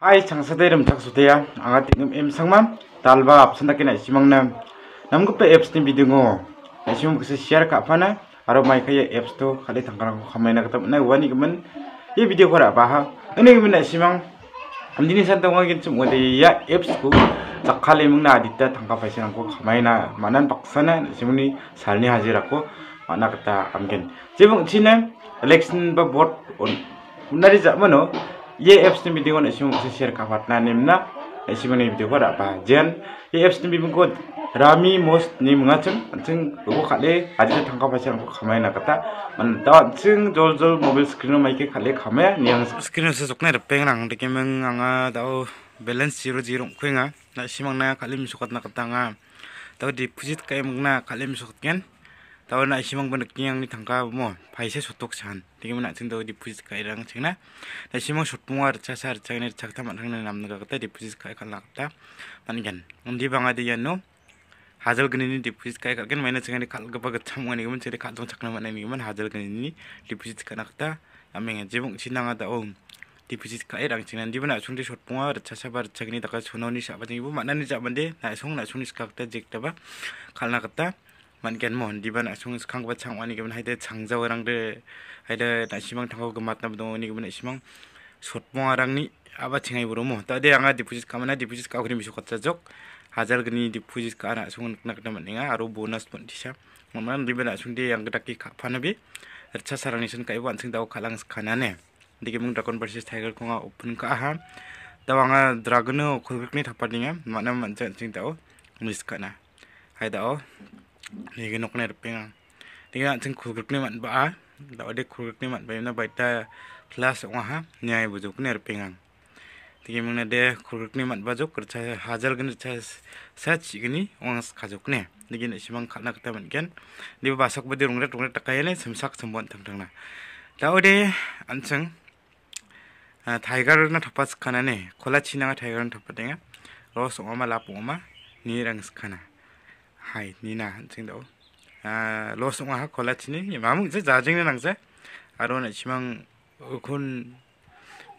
hai chang sa dei ram thak su teya anga tingum em sangma talba apsan dakina simangna namgupe apps ni bidingo asim kse share ka phana aro mai khaya apps to khali thangkarang khamaina katam na wani kemen. ye video khora ba ha ani gman simang amdini san tong ngin chum ngode ya apps ku takhali mungna adita tangka paisa nangko khamaina manan baksana simuni salni hajira ko mana kata amgen jebung chine election ba vote on unari jamano ये apps नि video ने सिम से share खाफात ना नेम ना सिम ने भिडियो पर apa jen ये एप्स नि बिम को रामी मोस्ट नि मंगा चन चन को खाले आज के थंका पासे को खमाय ना कता मन दा चन जोल जोल मोबाइल स्क्रीन माइ के खाले खमाय नि स्क्रीन से जोकने रे पेंग नांग दके मंग आंगा दाउ बैलेंस 0 0 खुंगा ना सिमांग ना खाले मिसुकत ना कता nga tau deposit kayak mengna kalian misukatkan tao na simang banak yang ni tangka mo paise sotok san tigi mana sing tau pusis kai rang sing na na simang sotmung ar cha sar cha ne chak tamat hang na nam naga kata dipuji ka ka lakta man gan undi banga adi yan no hazel gani ni dipuji ka ka gan mana sing ni kal ga baga tam ngani man sing ka dong chak na man ni man hazal gani ni dipuji ka nakta ameng jebung sinanga da di pusis kai rang sing na di mana sung di sotmung ar cha sabar cha ni taka sunoni sa ba ni bu mana ni ja bande na sung na sung ni ka kta jek ta ba kal na kata manken mon diban asung khang ba chang ani giben haide zau rang de haide na simang thangko gemat nam dong ani giben simang sotmo arang ni aba cengai buru mo ta de anga deposit kamana deposit ka khri misu khatsa jok hajar di deposit ka ana asung nak nam ninga aro bonus pun tisa man diban asung de yang gedaki ka phanabi ercha sarang ni sun kai wan sing daw khalang khana ne dikemung drakon versus tiger konga open ka ha tawanga dragono khulgni thapadinga mana man chen sing daw miss kana hai daw ni gi nok ner a p e n g a ni ga tin khu gak ni man ba a da o de khu gak ni man ba y u na ba i ta class wa ha nyai bu juk ner a p e n g a ti gi mna de khu gak ni man ba juk kar cha hajar gni cha sa chi gni wang kha juk ne ni gi ne simang kha na i ta man gen ni ba sak ba d i rung re rung re ta kai n i samsak sambon thang thang na da de an chang a ta pas kana kola na ni chi 타이거는 덮어서 a 나네 콜라 치나가 타이거는 덮어댕아 로스 오마 라 a 오마 니랑 스카나 hai ni na jing do lo song ha kola chini ni ma mung je ja jing nang je aro na chimang kun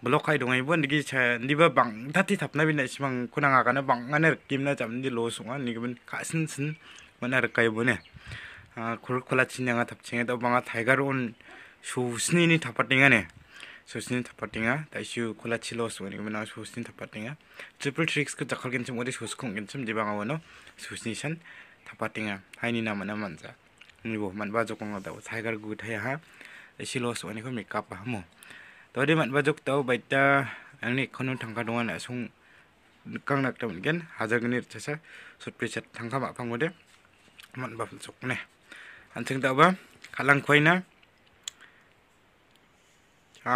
blok hai dong ai bon gi cha ni ba bang ta ti thap na bi na chimang kuna nga ka na bang na kim na jam ni lo song ni gi ka sin sin man ar kai bo ne kul kola chini nga thap ching da bang tiger on su sni ni thap tinga ne सोसिन थापाटिङा दाइसु खोला छिलो सोनिको मेना सोसिन थापाटिङा ट्रिपल ट्रिक्सको जखलगिन्छौँ ओदे सोसखुङ गिन्छौँ दिबाङावनो सोसिनेसन thapatinga haini na mana manja nibo manba jokonga da tiger gu thai ha silo so ani ko makeup hamu to de manba jok tau baita ani khonu thangka donga na sung kangnak ta gen hajagnir chasa sutpi chat thangka ma phangode manba jokne anthing da ba khalang khoina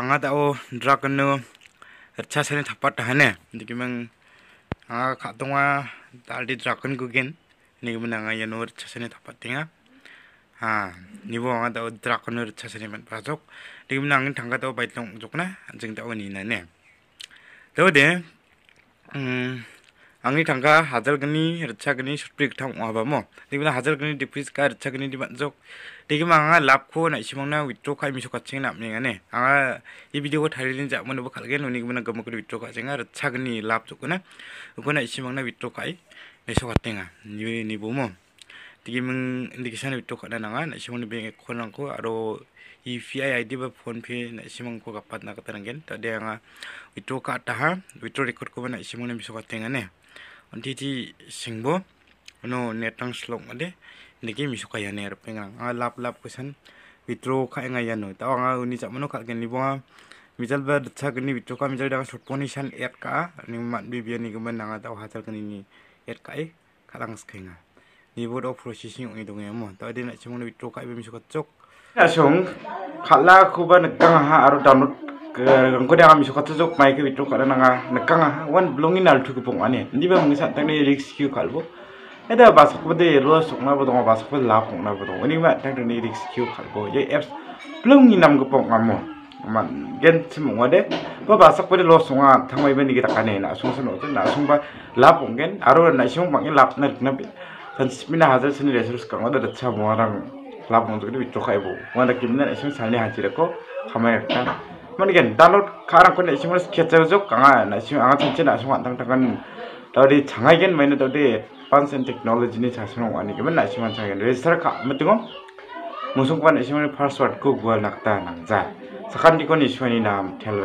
anga da o drug no rcha sene thapat hane dikimang anga khatonga daldi drug gun gen ni menanga ya nur chasani tapat tinga ha ni bo anga da drak o nur chasani man pasok ni menanga tangka to bait o n g jokna anjing da oni na ne do de 음 angni tangka hazal gani rcha gani s h u p r i k t h n g wa ba mo ni bna hazal gani d i p r e s e ka rcha gani di m a n j o k n e g i ma anga l a p ko na simang na w i t h r a k a i mi so kaching na mne ngane anga i b i d e o ko t a r i din ja mon bo k a l gen ni bna n gam ko u w i t h r a ka j i n g a rcha gani l a p jok na ko na simang na w i t h r a k a i Esok tenga niwe ni bomo tigi meng indikasian itu kada nanga kan, si ni bengkel ekonan ko aro Evi fi id ba phone pe na simang ko kapat na katarangen ta de anga bitu ka ta ha itu record ko na simang ni soka tenga ni. Nanti ti singbo no netang slok ade niki mi kaya ni ro pengang ah lap lap kusan itu ka yang no, ta anga ni cak mana gen libonga mijal Misal berdetak ni bitu kan misal dengan shot poni shan et ka ni mat bibian ni gemen nanga ta kan ini edkae karang skenga nibod of processing ong idong emo ta din na chimon withdraw kai bim shukot chok Shong, ya, khala khuba nakang ha aru download kang ko dang mi shukot chok mai ke withdraw kara nanga nakang ha wan blongin al thuk ani. ane niba mung sa tang ni risk kyu kalbo ada basak bade ro sokna bodong basak bade la pong na bodong ani ma tang ni risk kyu kalbo ye apps blongin nam ko pong amo man gen chim ngwa de ba ba sak pare lo sunga thangmai ben ni ta kane na sung sun ote na sung ba lap ongen aro na sung bang lap na na bi san mina hazar sin resource ka ngada cha mo rang lap ong jodi bicho khai bo wa da kim na sung sal ni ha chi ko khamai ka man gen download khara ko na sung khe cha jo ka nga na sung anga chin na sung tang tang kan da ri ai gen mai na da ri pansen technology ni cha sung ani ke na sung cha gen register ka ma tu ngo musung pan sung password ko gwa nakta nang ja Sakandikoni Shweni Nam Tenle.